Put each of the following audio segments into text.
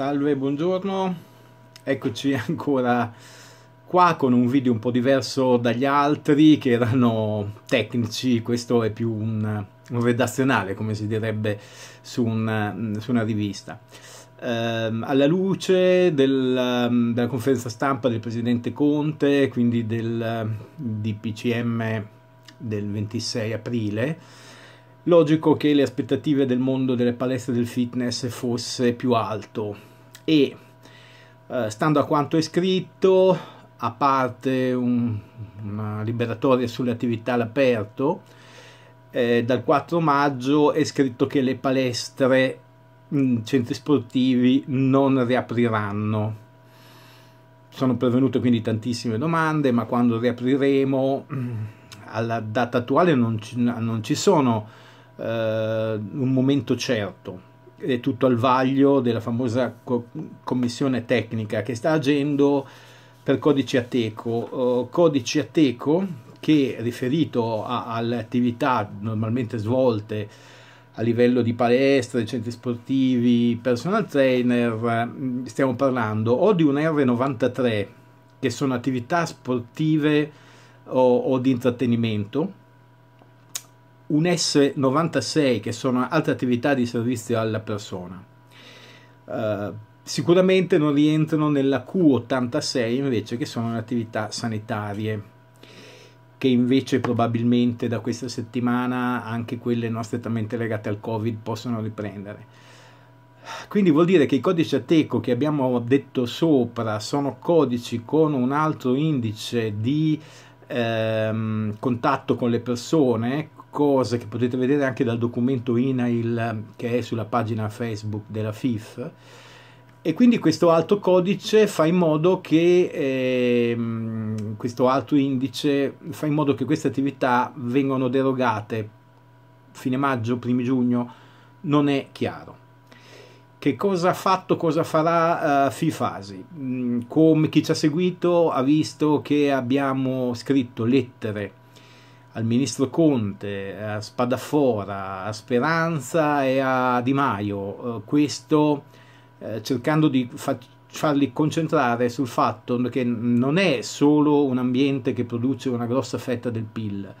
Salve, buongiorno, eccoci ancora qua con un video un po' diverso dagli altri che erano tecnici, questo è più un, un redazionale come si direbbe su, un, su una rivista. Ehm, alla luce del, della conferenza stampa del presidente Conte, quindi del DPCM del 26 aprile, logico che le aspettative del mondo delle palestre del fitness fosse più alto e eh, stando a quanto è scritto, a parte un, una liberatoria sulle attività all'aperto, eh, dal 4 maggio è scritto che le palestre, mh, mm, centri sportivi non riapriranno. Sono pervenute quindi tantissime domande, ma quando riapriremo, mm, alla data attuale non ci, non ci sono eh, un momento certo è tutto al vaglio della famosa co- commissione tecnica che sta agendo per codice ateco. Uh, codice ateco che riferito a, alle attività normalmente svolte a livello di palestre, centri sportivi, personal trainer, eh, stiamo parlando o di un R93 che sono attività sportive o, o di intrattenimento un S96 che sono altre attività di servizio alla persona. Uh, sicuramente non rientrano nella Q86 invece che sono attività sanitarie che invece probabilmente da questa settimana anche quelle non strettamente legate al Covid possono riprendere. Quindi vuol dire che i codici ateco che abbiamo detto sopra sono codici con un altro indice di ehm, contatto con le persone, cose che potete vedere anche dal documento INAIL ehm, che è sulla pagina Facebook della FIF e quindi questo alto codice fa in modo che ehm, questo alto indice fa in modo che queste attività vengano derogate fine maggio, primi giugno non è chiaro che cosa ha fatto, cosa farà uh, eh, Fifasi. Mm, come chi ci ha seguito ha visto che abbiamo scritto lettere al ministro Conte, a Spadafora, a Speranza e a Di Maio, eh, questo eh, cercando di fa- farli concentrare sul fatto che non è solo un ambiente che produce una grossa fetta del PIL,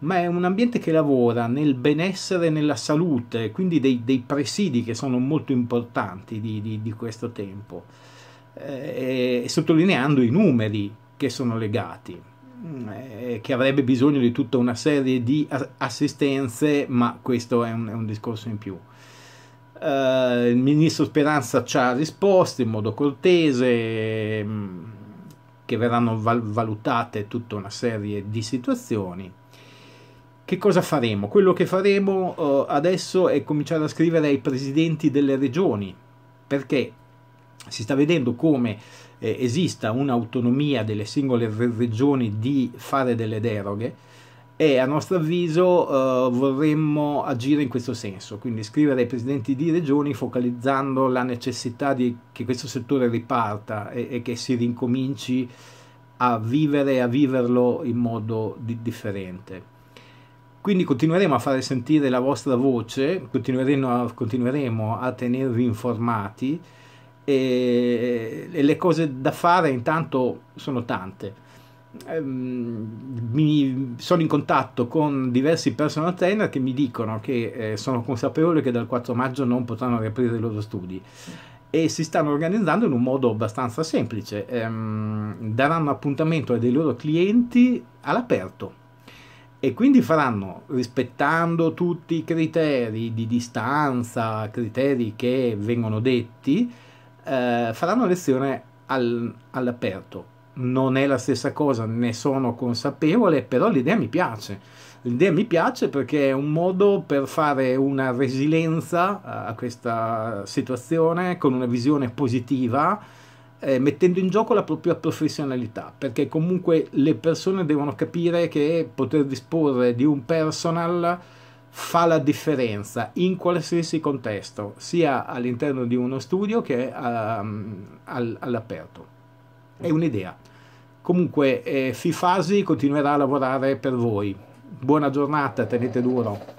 ma è un ambiente che lavora nel benessere e nella salute, quindi dei, dei, presidi che sono molto importanti di, di, di questo tempo, eh, sottolineando i numeri che sono legati. Eh, che avrebbe bisogno di tutta una serie di assistenze, ma questo è un, è un discorso in più. Uh, il ministro Speranza ci ha risposto in modo cortese mm, che verranno val- valutate tutta una serie di situazioni. Che cosa faremo? Quello che faremo uh, adesso è cominciare a scrivere ai presidenti delle regioni perché si sta vedendo come eh, esista un'autonomia delle singole regioni di fare delle deroghe e a nostro avviso eh, vorremmo agire in questo senso, quindi scrivere ai presidenti di regioni focalizzando la necessità di, che questo settore riparta e, e, che si rincominci a vivere e a viverlo in modo di, differente. Quindi continueremo a fare sentire la vostra voce, continueremo a, continueremo a tenervi informati e, e le cose da fare intanto sono tante. Ehm, mi, sono in contatto con diversi personal trainer che mi dicono che eh, sono consapevoli che dal 4 maggio non potranno riaprire i loro studi e si stanno organizzando in un modo abbastanza semplice. Ehm, daranno appuntamento ai loro clienti all'aperto e quindi faranno, rispettando tutti i criteri di distanza, criteri che vengono detti, eh, faranno lezione al, all'aperto. Non è la stessa cosa, ne sono consapevole, però l'idea mi piace. L'idea mi piace perché è un modo per fare una resilienza eh, a questa situazione con una visione positiva, eh, mettendo in gioco la propria professionalità, perché comunque le persone devono capire che poter disporre di un personal fa la differenza in qualsiasi contesto, sia all'interno di uno studio che ehm, all'aperto. È un'idea. Comunque eh, Fifasi continuerà a lavorare per voi. Buona giornata, tenete duro.